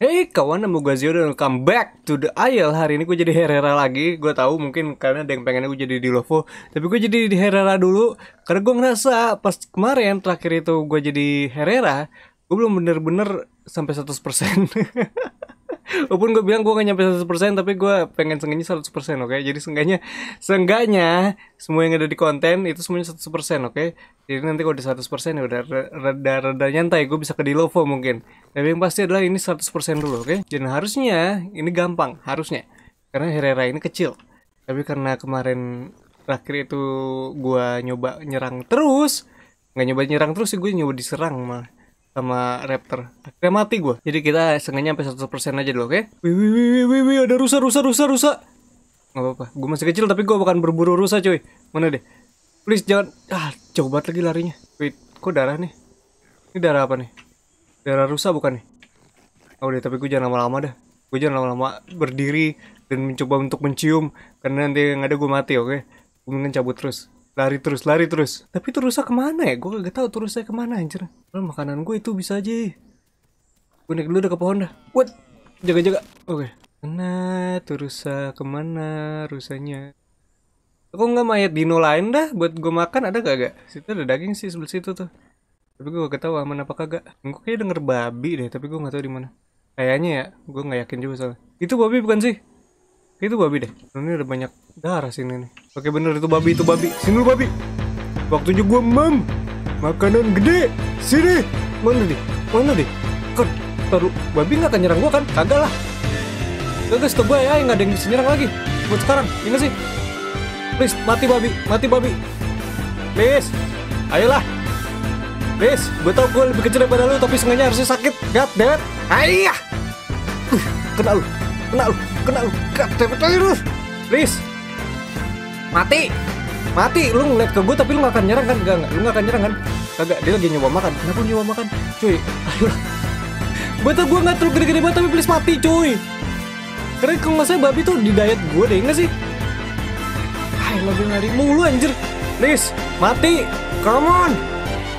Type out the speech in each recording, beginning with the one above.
Hey kawan, nama gue Zio dan welcome back to the Isle Hari ini gue jadi Herrera lagi Gue tahu mungkin karena ada yang pengennya gue jadi di Lovo Tapi gue jadi di Herrera dulu Karena gue ngerasa pas kemarin terakhir itu gue jadi Herrera Gue belum bener-bener sampai 100% Walaupun gue bilang gue gak nyampe 100% tapi gue pengen seenggaknya 100% oke okay? Jadi seenggaknya Seenggaknya semua yang ada di konten itu semuanya 100% oke okay? Jadi nanti kalau udah 100% ya udah rada-rada nyantai gue bisa ke di Lovo mungkin Tapi yang pasti adalah ini 100% dulu oke okay? Dan harusnya ini gampang harusnya Karena Herrera ini kecil Tapi karena kemarin terakhir itu gue nyoba nyerang terus Gak nyoba nyerang terus sih gue nyoba diserang mah sama raptor akhirnya mati gue jadi kita sengaja sampai satu persen aja dulu oke okay? wih wih wih wih wih ada rusa rusa rusa rusa nggak apa-apa gue masih kecil tapi gue bukan berburu rusa cuy mana deh please jangan ah coba lagi larinya wait kok darah nih ini darah apa nih darah rusa bukan nih oh deh tapi gue jangan lama-lama dah gue jangan lama-lama berdiri dan mencoba untuk mencium karena nanti yang ada gue mati oke okay? gue mending cabut terus lari terus lari terus tapi terusnya kemana ya gue gak tau terusnya kemana anjir lo nah, makanan gue itu bisa aja gue naik dulu udah ke pohon dah what jaga jaga oke okay. nah kemana rusanya aku nggak mayat dino lain dah buat gue makan ada gak gak situ ada daging sih sebelah situ tuh tapi gue gak tau aman apa kagak gue kayak denger babi deh tapi gue nggak tahu di mana kayaknya ya gue nggak yakin juga soalnya itu babi bukan sih itu babi deh ini ada banyak darah sini nih Oke bener itu babi itu babi Sini dulu babi Waktunya gue mem Makanan gede Sini Mana deh Mana deh Kan Taruh Babi gak akan nyerang gue kan Kagak lah Kagak setahu gue ya Gak ada yang bisa nyerang lagi Buat sekarang ini sih Please mati babi Mati babi Please Ayolah Please Gue tau gue lebih kecil daripada lu Tapi sengaja harusnya sakit God damn it Ayah uh, Kena lu Kena lu Kena lu God damn it Please mati mati lu ngeliat ke gue tapi lu gak akan nyerang kan gak, gak. lu gak akan nyerang kan kagak dia lagi nyoba makan kenapa nyoba makan cuy ayolah gue tuh gue gak terlalu gede-gede banget tapi please mati cuy karena kalau gak saya babi tuh di diet gue deh gak sih Hai lagi gue lari mulu anjir please mati come on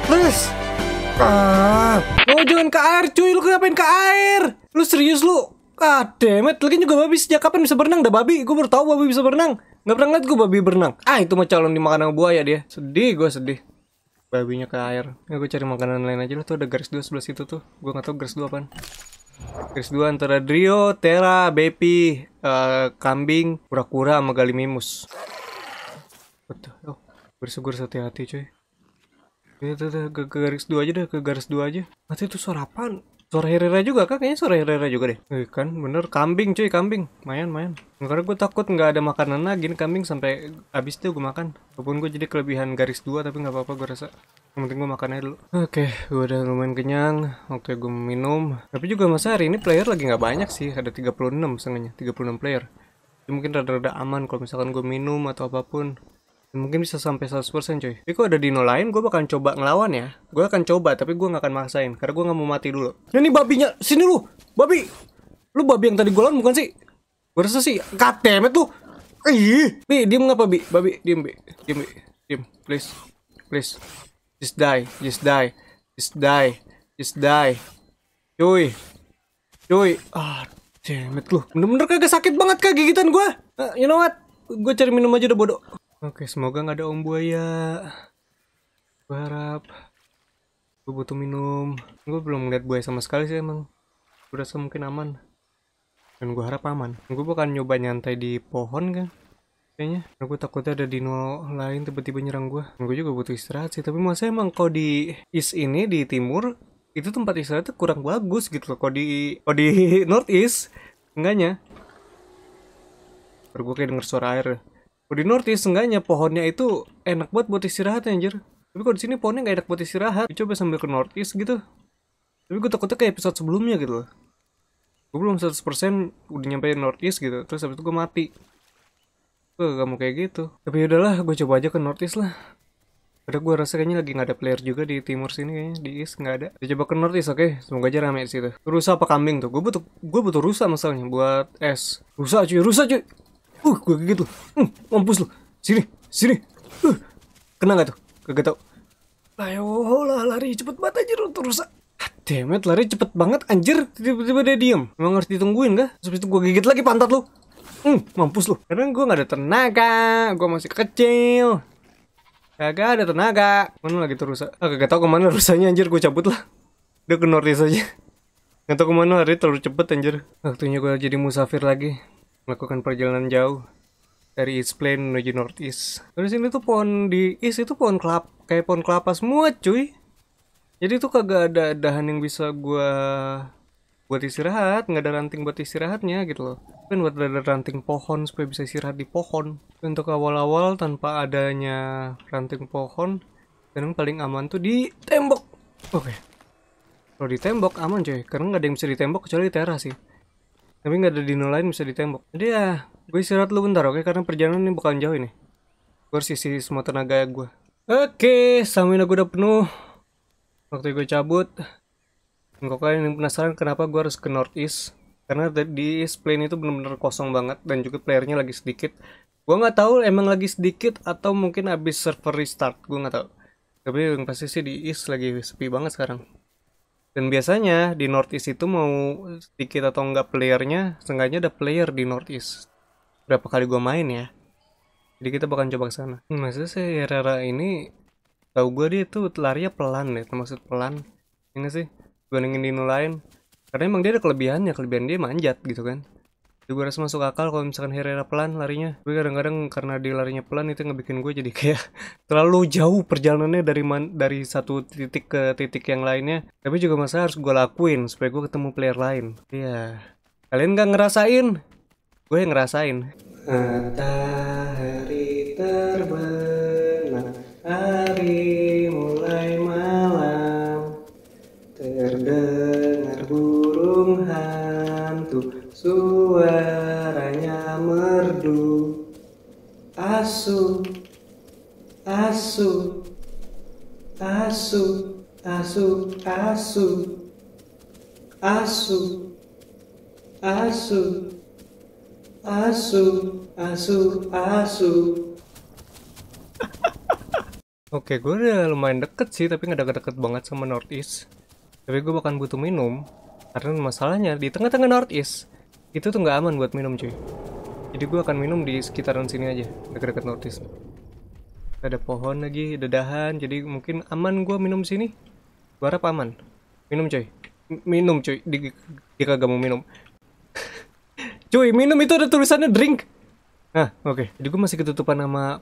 please ah lo jangan ke air cuy lu ngapain ke air lu serius lu ah demet lagi juga babi sejak kapan bisa berenang dah babi gue baru tau babi bisa berenang Gak pernah ngeliat gue babi berenang. Ah itu mah calon dimakan sama buaya dia. Sedih gue sedih. Babinya ke air. Ya, gue cari makanan lain aja lah. Tuh ada garis dua sebelah situ tuh. Gue gak tau garis dua apaan. Garis dua antara Drio, Tera, Bepi, uh, Kambing, Kura-kura sama Galimimus. Betul. Oh, bersegur hati-hati cuy. Ya, tuh, tuh, ke garis dua aja deh, ke garis dua aja. Nanti itu suara apaan? Suara Herrera juga kak, kayaknya suara Herrera juga deh. Eh, kan bener, kambing cuy, kambing. Mayan, mayan. Karena gue takut nggak ada makanan lagi nih kambing sampai habis itu gue makan. Walaupun gue jadi kelebihan garis dua tapi nggak apa-apa gue rasa. Yang penting gue makan aja dulu. Oke, okay, gue udah lumayan kenyang. Oke, okay, gue minum. Tapi juga masa hari ini player lagi nggak banyak sih. Ada 36 puluh enam player. Jadi mungkin rada-rada aman kalau misalkan gue minum atau apapun mungkin bisa sampai 100% coy tapi kok ada dino lain gue bakal coba ngelawan ya gue akan coba tapi gue gak akan maksain karena gue gak mau mati dulu nah, ini babinya sini lu babi lu babi yang tadi gue lawan bukan sih gue rasa sih kateme itu, ih bi diem gak babi, babi diem bi diem bi diem please please just die just die just die just die cuy cuy ah Cemet lu, bener-bener kagak sakit banget kak gigitan gue uh, You know what, gue cari minum aja udah bodoh Oke, semoga nggak ada om buaya. Gue harap. Gue butuh minum. Gue belum ngeliat buaya sama sekali sih emang. Gue rasa mungkin aman. Dan gue harap aman. Gue bukan nyoba nyantai di pohon kan. Kayaknya. Nah, gue takutnya ada dino lain tiba-tiba nyerang gue. Gue juga butuh istirahat sih. Tapi masa emang kalau di east ini, di timur, itu tempat istirahatnya kurang bagus gitu loh. Kalau di, kalau di northeast, enggaknya. Baru gue kayak denger suara air kalau di East seenggaknya pohonnya itu enak buat buat istirahat anjir. Tapi kalau di sini pohonnya nggak enak buat istirahat. Coba sambil ke East gitu. Tapi gue takutnya kayak episode sebelumnya gitu loh. Gue belum 100% udah nyampe East gitu. Terus habis itu gue mati. Gue gak mau kayak gitu. Tapi ya udahlah, gue coba aja ke East lah. Ada gue rasa kayaknya lagi nggak ada player juga di timur sini kayaknya di East nggak ada. Kita coba ke North East, oke? Okay? Semoga aja rame di situ. Rusa apa kambing tuh? Gue butuh gue butuh rusa masalahnya buat es. Rusa cuy, rusa cuy. Uh, gue gigit lu. Hmm, mampus lu. Sini, sini. Uh, kena gak tuh? gak tau. Ayo lah lari cepet banget aja lu terus. Demet lari cepet banget anjir tiba-tiba dia diem emang harus ditungguin gak? Terus itu gue gigit lagi pantat lu Hmm, mampus lu Karena gue gak ada tenaga Gue masih kecil gak ada tenaga Mana lagi tuh rusak? Ah, gak tau kemana rusaknya anjir Gue cabut lah Udah ke Norris aja Gak tau kemana hari terlalu cepet anjir Waktunya gue jadi musafir lagi melakukan perjalanan jauh dari East Plain menuju Northeast. Dari sini tuh pohon di East itu pohon kelapa, kayak pohon kelapa semua cuy. Jadi tuh kagak ada dahan yang bisa gua buat istirahat, nggak ada ranting buat istirahatnya gitu loh. Kan buat ada ranting pohon supaya bisa istirahat di pohon. Untuk awal-awal tanpa adanya ranting pohon, kadang paling aman tuh di tembok. Oke. Okay. Kalau di tembok aman cuy, karena nggak ada yang bisa di tembok kecuali di teras sih. Tapi nggak ada dino lain bisa ditembak. Jadi ya, gue istirahat lu bentar oke? Okay? Karena perjalanan ini bukan jauh ini. Gue harus isi semua tenaga gue. Oke, okay, stamina gue udah penuh. Waktu gue cabut. Untuk kalian yang penasaran kenapa gue harus ke Northeast. Karena di East plane itu bener-bener kosong banget. Dan juga playernya lagi sedikit. Gue nggak tahu emang lagi sedikit atau mungkin habis server restart. Gue nggak tahu. Tapi yang pasti sih di East lagi sepi banget sekarang dan biasanya di Northeast itu mau sedikit atau enggak playernya seenggaknya ada player di Northeast berapa kali gue main ya jadi kita bakal coba ke sana hmm, maksudnya saya Herrera ini tahu gue dia tuh larinya pelan deh termasuk pelan ini sih gue di lain karena emang dia ada kelebihannya kelebihan dia manjat gitu kan gue rasa masuk akal kalau misalkan Herrera pelan larinya gue kadang-kadang karena dia larinya pelan itu ngebikin gue jadi kayak terlalu jauh perjalanannya dari man, dari satu titik ke titik yang lainnya tapi juga masa harus gue lakuin supaya gue ketemu player lain iya yeah. kalian gak ngerasain gue yang ngerasain matahari terbenam Suaranya merdu Asu Asu Asu Asu Asu Asu Asu Asu Asu Asu Oke, gue udah lumayan deket sih, tapi nggak deket-deket banget sama Northeast. Tapi gue bahkan butuh minum, karena masalahnya di tengah-tengah Northeast, itu tuh nggak aman buat minum cuy jadi gue akan minum di sekitaran sini aja dekat-dekat notice ada pohon lagi dedahan jadi mungkin aman gue minum sini gue harap aman minum cuy M minum cuy di, di kagak mau minum cuy minum itu ada tulisannya drink nah oke okay. jadi gue masih ketutupan sama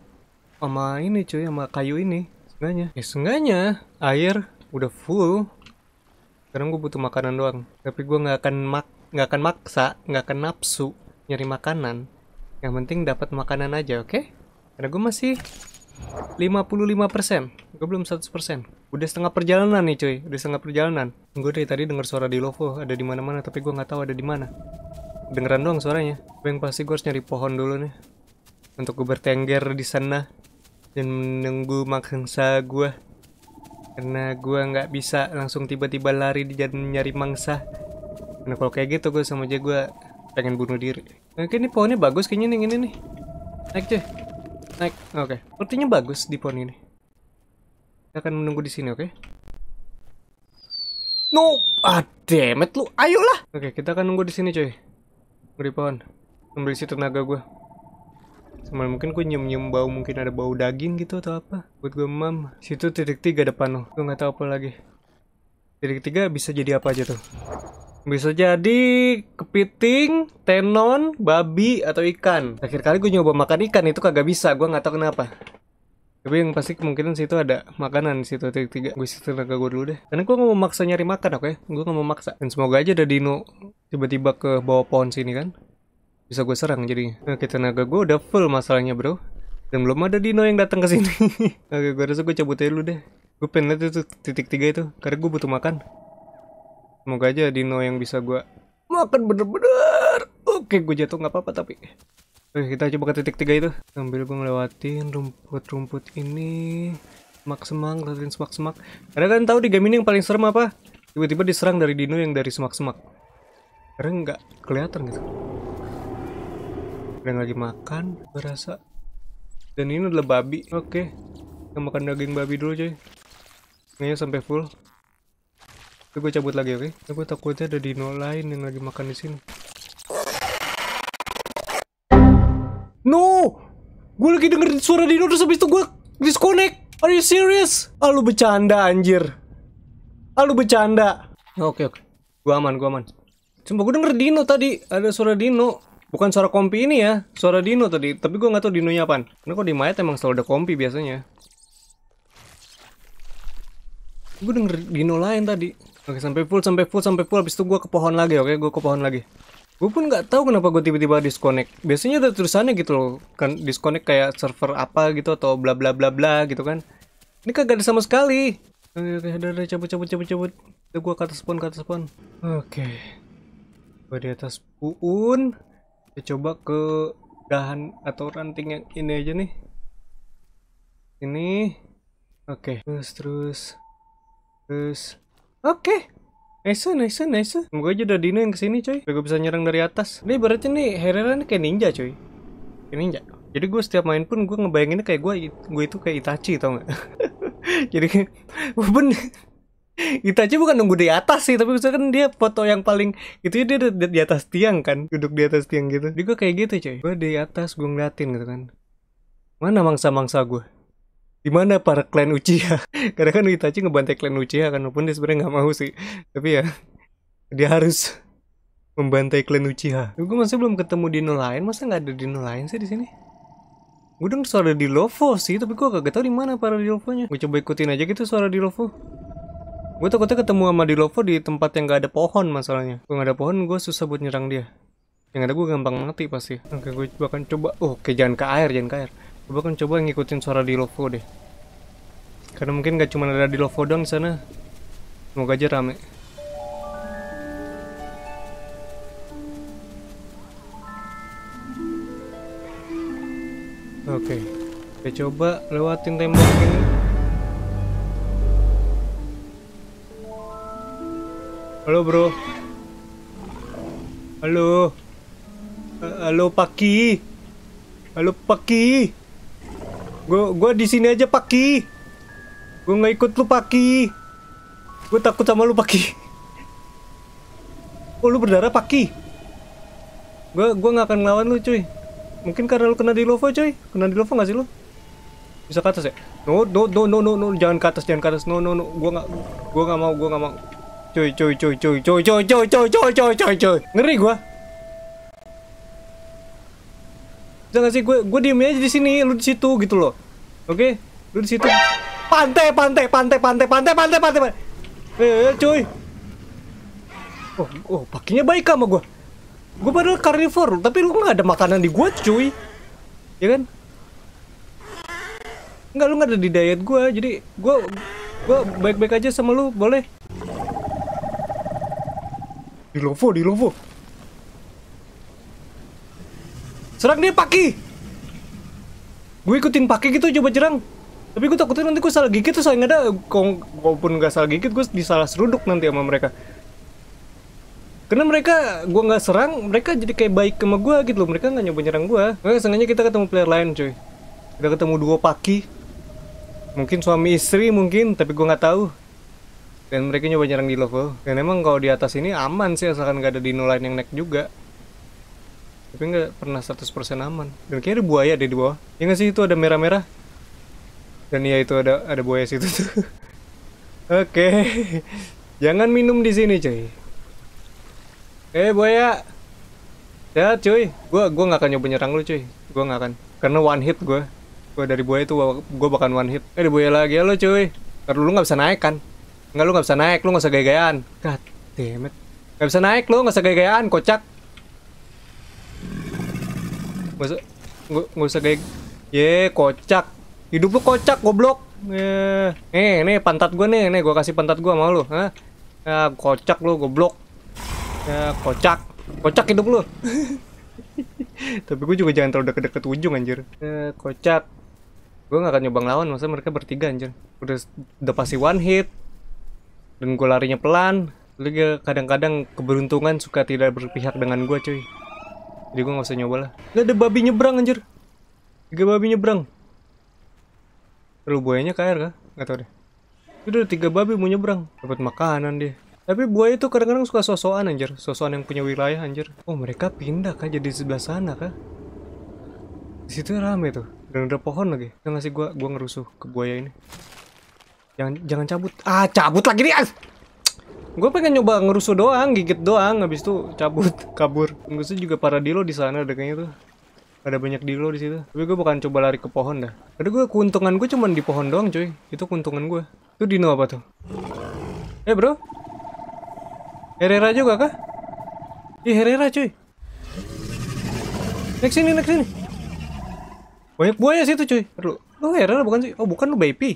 sama ini cuy sama kayu ini senganya eh senganya air udah full sekarang gue butuh makanan doang tapi gue nggak akan mak nggak akan maksa nggak akan nafsu nyari makanan yang penting dapat makanan aja oke okay? karena gue masih 55% persen, gue belum 100% udah setengah perjalanan nih cuy udah setengah perjalanan gue dari tadi dengar suara di Lovo ada di mana mana tapi gue nggak tahu ada di mana dengeran doang suaranya gue yang pasti gue harus nyari pohon dulu nih untuk gue bertengger di sana dan menunggu mangsa gue karena gue nggak bisa langsung tiba-tiba lari di jalan nyari mangsa nah kalau kayak gitu gue sama aja gue pengen bunuh diri oke ini pohonnya bagus kayaknya nih ini nih naik cuy naik oke okay. sepertinya bagus di pohon ini kita akan menunggu di sini oke okay? no ah demet lu ayolah oke okay, kita akan nunggu di sini Nunggu di pohon ambil isi tenaga gue Sama mungkin gue nyium-nyium bau mungkin ada bau daging gitu atau apa buat gue mam situ titik tiga depan lo gue nggak tahu apa lagi titik tiga bisa jadi apa aja tuh bisa jadi kepiting, tenon, babi, atau ikan. Terakhir kali gue nyoba makan ikan itu kagak bisa, gue nggak tahu kenapa. Tapi yang pasti kemungkinan situ ada makanan di situ tiga, tiga. Gue sih tenaga gue dulu deh. Karena gue nggak mau maksa nyari makan, oke? Okay? Gue nggak mau maksa. Dan semoga aja ada dino tiba-tiba ke bawah pohon sini kan. Bisa gue serang jadi, Oke, nah, tenaga gue udah full masalahnya bro. Dan belum ada dino yang datang ke sini. oke, gue rasa gue cabut aja dulu deh. Gue pengen lihat itu titik tiga itu. Karena gue butuh makan. Semoga aja Dino yang bisa gue makan bener-bener. Oke, gue jatuh nggak apa-apa tapi. Oke, kita coba ke titik tiga itu. Sambil gue ngelewatin rumput-rumput ini. Semak semang, ngeliatin semak semak. Karena kan tahu di game ini yang paling serem apa? Tiba-tiba diserang dari Dino yang dari semak semak. Karena nggak kelihatan gitu. Dan lagi makan, berasa. Dan ini adalah babi. Oke, kita makan daging babi dulu coy. Ini sampai full. Tapi gue cabut lagi, oke? Okay? Tapi gue takutnya ada dino lain yang lagi makan di sini. No! Gue lagi denger suara dino terus habis itu gue disconnect. Are you serious? Ah, lu bercanda anjir. Ah, lu bercanda. Ya, oke, okay, oke. Okay. Gue aman, gue aman. Cuma gue denger dino tadi. Ada suara dino. Bukan suara kompi ini ya, suara dino tadi. Tapi gue nggak tahu dinonya apaan. Karena kok di mayat emang selalu ada kompi biasanya. Gue denger dino lain tadi. Oke sampai full sampai full sampai full habis itu gue ke pohon lagi oke gue ke pohon lagi. Gue pun nggak tahu kenapa gue tiba-tiba disconnect. Biasanya ada tulisannya gitu loh kan disconnect kayak server apa gitu atau bla bla bla bla gitu kan. Ini kagak ada sama sekali. Oke oke udah udah cabut cabut cabut cabut. Itu gue ke atas pohon ke atas pohon. Oke. Gue di atas puun. Kita coba ke dahan atau ranting yang ini aja nih. Ini. Oke. Terus terus terus Oke. Okay. Nice, nice, nice. Semoga aja ada Dino yang kesini coy. gue bisa nyerang dari atas. Ini berarti nih Herrera ini kayak ninja coy. Kayak ninja. Jadi gue setiap main pun gue ngebayanginnya kayak gue gue itu kayak Itachi tau gak? Jadi bener Itachi bukan nunggu di atas sih tapi misalkan dia foto yang paling itu dia di, di atas tiang kan duduk di atas tiang gitu jadi gue kayak gitu coy gue di atas gue ngeliatin gitu kan mana mangsa-mangsa gue di mana para klan Uchiha karena kan Itachi ngebantai klan Uchiha kan walaupun dia sebenarnya nggak mau sih tapi ya dia harus membantai klan Uchiha gue masih belum ketemu Dino lain masa nggak ada Dino lain sih di sini gue denger suara di Lovo sih tapi gue kagak tahu di mana para di Lovonya gue coba ikutin aja gitu suara di Lovo gue takutnya ketemu sama di Lovo di tempat yang nggak ada pohon masalahnya gue nggak ada pohon gue susah buat nyerang dia yang ada gue gampang mati pasti oke gue bahkan coba oh, oke jangan ke air jangan ke air Coba kan coba ngikutin suara di Lovo deh. Karena mungkin gak cuma ada di Lovo doang sana. Semoga aja rame. Oke. Okay. Kita coba lewatin tembok ini. Halo, Bro. Halo. Eh, halo, Paki. Halo, Paki. Gue gua di sini aja Paki. Gue nggak ikut lu Paki. Gue takut sama lu Paki. Oh lu berdarah Paki. Gue gue nggak akan ngelawan lu cuy. Mungkin karena lu kena di Lovo cuy. Kena di Lovo nggak sih lu? Bisa ke atas ya? No, no, no, no, no, no, jangan ke atas, jangan ke atas. No, no, no, gue nggak, gua nggak mau, gue nggak mau. Cuy, cuy, cuy, cuy, cuy, cuy, cuy, cuy, cuy, cuy, cuy, cuy, cuy, ngeri gue jangan sih gue gue diem aja di sini lu di situ gitu loh oke okay? lu di situ pantai pantai pantai pantai pantai pantai pantai pantai eh, eh cuy oh oh pakinya baik sama gue gue padahal carnivore tapi lu nggak ada makanan di gue cuy ya kan nggak lu nggak ada di diet gue jadi gue gue baik-baik aja sama lu boleh di lovo di lovo Serang dia Paki. Gue ikutin Paki gitu coba jerang. Tapi gue takutnya nanti gue salah gigit tuh gak ada kalaupun nggak salah gigit gue disalah seruduk nanti sama mereka. Karena mereka gue nggak serang, mereka jadi kayak baik sama gue gitu loh. Mereka nggak nyoba nyerang gue. Makanya sengaja kita ketemu player lain cuy. Kita ketemu dua Paki. Mungkin suami istri mungkin, tapi gue nggak tahu dan mereka nyoba nyerang di level dan emang kalau di atas ini aman sih asalkan gak ada di lain yang naik juga tapi nggak pernah 100% aman dan kayaknya ada buaya deh di bawah ya nggak sih itu ada merah-merah dan ya itu ada ada buaya situ tuh oke okay. jangan minum di sini cuy eh hey, buaya ya cuy gua gua nggak akan nyoba nyerang lu cuy gua nggak akan karena one hit gua gua dari buaya itu gua bakal one hit eh buaya lagi ya lo cuy karena lu nggak bisa naik kan Nggak lu nggak bisa naik lu nggak usah gaya-gayaan god damn it nggak bisa naik lu nggak usah gaya-gayaan kocak Gak usah, gak, usah kayak... Ye, kocak. Hidup lu kocak, goblok. Nih, nih pantat gue nih. Nih, gue kasih pantat gue sama lu. Hah? Ya, kocak lu, goblok. Ya, kocak. Kocak hidup lu. Tapi gue juga jangan terlalu deket-deket ujung, anjir. Ya, kocak. Gue gak akan nyoba ngelawan, masa mereka bertiga, anjir. Udah, udah pasti one hit. Dan gue larinya pelan. Lu kadang-kadang keberuntungan suka tidak berpihak dengan gue, cuy. Jadi gue gak usah nyoba lah. Gak ada babi nyebrang anjir. Tiga babi nyebrang. Lu buayanya ke kah? Gak tau deh. Itu udah tiga babi mau nyebrang. Dapat makanan dia. Tapi buaya itu kadang-kadang suka sosokan anjir. Sosokan yang punya wilayah anjir. Oh mereka pindah kah jadi sebelah sana kah? disitu situ rame tuh. Dan ada pohon lagi. Yang ngasih gua gua ngerusuh ke buaya ini. Jangan jangan cabut. Ah, cabut lagi nih gue pengen nyoba ngerusuh doang gigit doang habis itu cabut kabur gue juga para dilo di sana ada kayaknya tuh ada banyak dilo di situ tapi gue bukan coba lari ke pohon dah ada gue keuntungan gue cuman di pohon doang cuy itu keuntungan gue itu dino apa tuh eh bro Herrera juga kah? Ih Herrera cuy next sini next sini Banyak buaya situ cuy Aduh Lu Herrera bukan sih? Oh bukan lu Baby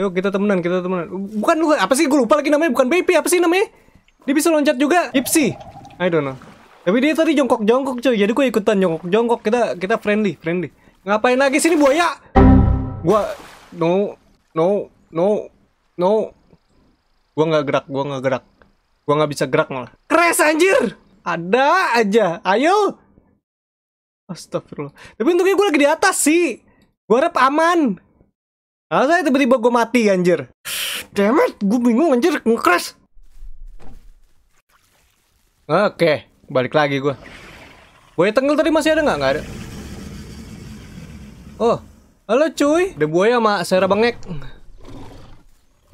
Yuk kita temenan, kita temenan. Bukan lu apa sih? Gue lupa lagi namanya. Bukan baby apa sih namanya? Dia bisa loncat juga. Ipsy, I don't know. Tapi dia tadi jongkok-jongkok cuy. Jadi gue ikutan jongkok-jongkok. Kita kita friendly, friendly. Ngapain lagi sini buaya? Gua no no no no. Gua nggak gerak, gua nggak gerak. Gua nggak bisa gerak malah. Crash anjir. Ada aja. Ayo. Astagfirullah. Tapi untungnya gue lagi di atas sih. Gue harap aman saya tiba-tiba gue mati anjir. Damn gue bingung anjir, nge-crash. Oke, balik lagi gue. Buaya tenggel tadi masih ada nggak? Nggak ada. Oh, halo cuy. Ada buaya sama Sarah Bengek.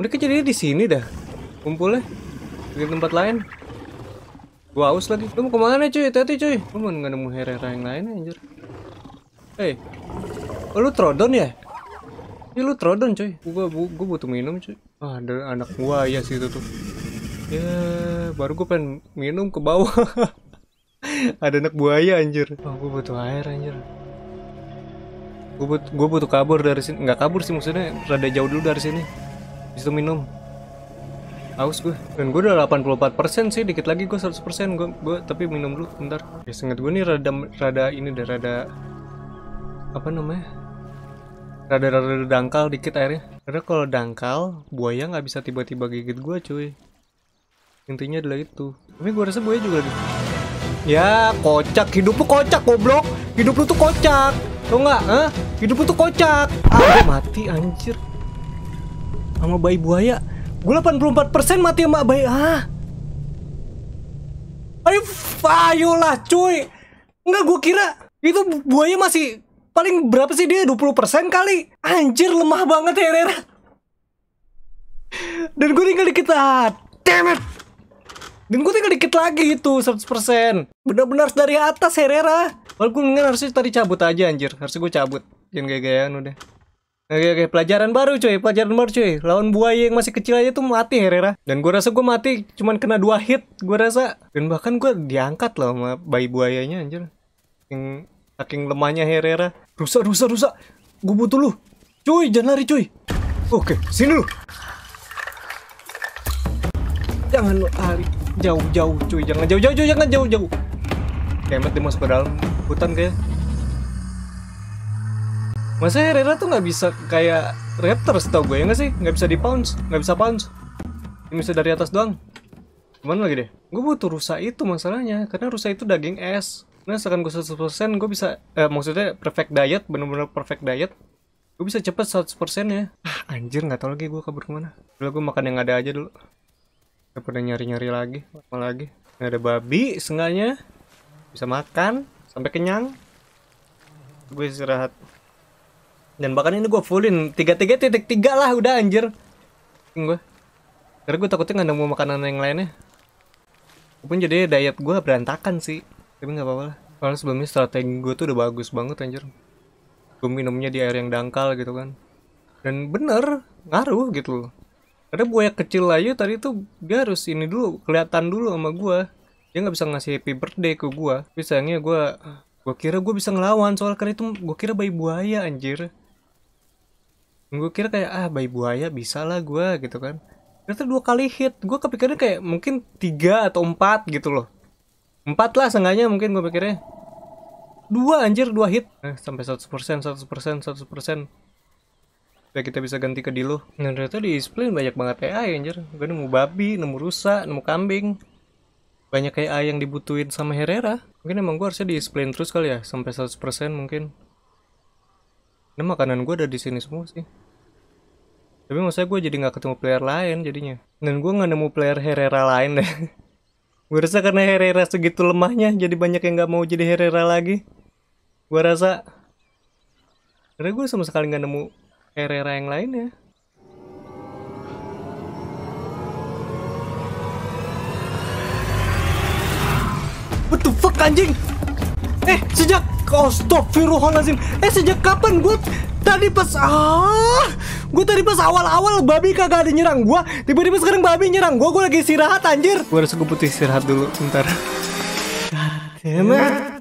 Mereka jadi di sini dah. Kumpulnya di tempat lain. Gue haus lagi. Lu mau kemana cuy? Hati-hati cuy. Lu mau nggak nemu herera yang lain anjir. Hei, eh, oh, lu trodon ya? Ini lu trodon coy. Gua, gua, butuh minum coy. Ah, ada anak buaya ya situ tuh. Ya, yeah, baru gua pengen minum ke bawah. ada anak buaya anjir. Oh, gua butuh air anjir. Gua but, gua butuh kabur dari sini. Enggak kabur sih maksudnya, rada jauh dulu dari sini. Bisa minum. Aus gue. Dan gue udah 84% sih, dikit lagi gue 100%. Gue gue tapi minum dulu bentar. Ya, sengat gue nih rada rada ini deh, rada apa namanya? Rada-rada dangkal dikit airnya. Karena kalau dangkal, buaya nggak bisa tiba-tiba gigit gua, cuy. Intinya adalah itu. Tapi gua rasa buaya juga Ya, kocak. Hidup lu kocak, goblok. Hidup lu tuh kocak. Tau nggak? Hah? Hidup lu tuh kocak. Ah, mati anjir. Sama bayi buaya. Gue 84% mati sama bayi. Ah. Ayo, ayolah cuy. Nggak gua kira itu buaya masih paling berapa sih dia 20% kali anjir lemah banget Herrera ya, dan gue tinggal dikit lah damn it dan gue tinggal dikit lagi itu 100% benar-benar dari atas Herrera ya, walaupun mendingan harusnya tadi cabut aja anjir harusnya gue cabut jangan gaya-gayaan udah Oke oke pelajaran baru cuy pelajaran baru cuy lawan buaya yang masih kecil aja tuh mati Herrera ya, dan gue rasa gue mati cuman kena dua hit gue rasa dan bahkan gue diangkat loh sama bayi buayanya anjir yang Saking lemahnya Herrera. Rusak, rusak, rusak. Gue butuh lu. Cuy, jangan lari cuy. Oke, sini lu. Jangan lu lari. Jauh-jauh cuy. Jangan jauh-jauh, jangan jauh-jauh. Kemet dia masuk ke dalam hutan kayak. Masa Herrera tuh nggak bisa kayak Raptor setau gue ya nggak sih? Nggak bisa di pounce, nggak bisa pounce. Ini bisa dari atas doang. Gimana lagi deh? Gue butuh rusa itu masalahnya, karena Rusak itu daging es. Nah, misalkan gue 100%, gue bisa, eh, maksudnya perfect diet, bener-bener perfect diet. Gue bisa cepet 100% ya. Ah, anjir, nggak tau lagi gue kabur kemana. Udah gue makan yang ada aja dulu. Gak pernah nyari-nyari lagi, apa lagi. Nah, ada babi, seenggaknya. Bisa makan, sampai kenyang. Gue istirahat. Dan bahkan ini gue fullin, tiga-tiga titik tiga lah udah anjir. Gue. Karena gue takutnya gak nemu makanan yang lainnya. Gue pun jadi diet gue berantakan sih tapi nggak apa-apa lah karena sebelumnya strategi gue tuh udah bagus banget anjir gue minumnya di air yang dangkal gitu kan dan bener ngaruh gitu loh karena buaya kecil layu tadi tuh dia harus ini dulu kelihatan dulu sama gue dia nggak bisa ngasih happy birthday ke gue tapi sayangnya gue gue kira gue bisa ngelawan soal karena itu gue kira bayi buaya anjir gue kira kayak ah bayi buaya bisa lah gue gitu kan ternyata dua kali hit gue kepikirnya kayak mungkin tiga atau empat gitu loh Empat lah seenggaknya mungkin gue pikirnya. Dua anjir, dua hit. Eh, sampai 100%, 100%, 100%. Ya kita bisa ganti ke Dilo. Nah, ternyata di Splint banyak banget AI anjir. Gue nemu babi, nemu rusa, nemu kambing. Banyak AI yang dibutuhin sama Herrera. Mungkin emang gue harusnya di Splint terus kali ya, sampai 100% mungkin. Ini makanan gue ada di sini semua sih. Tapi maksudnya gue jadi nggak ketemu player lain jadinya. Dan gue nggak nemu player Herrera lain deh. Gue rasa karena Herrera segitu lemahnya, jadi banyak yang nggak mau jadi Herrera lagi. Gue rasa, karena gue sama sekali nggak nemu Herrera yang lain ya. What the fuck anjing? Eh, sejak... Astagfirullahaladzim. Eh, sejak kapan gue Tadi pas ah, gue tadi pas awal-awal babi kagak ada nyerang gue, tiba-tiba sekarang babi nyerang gue, gue lagi istirahat anjir. Gue harus gue putih istirahat dulu sebentar. it.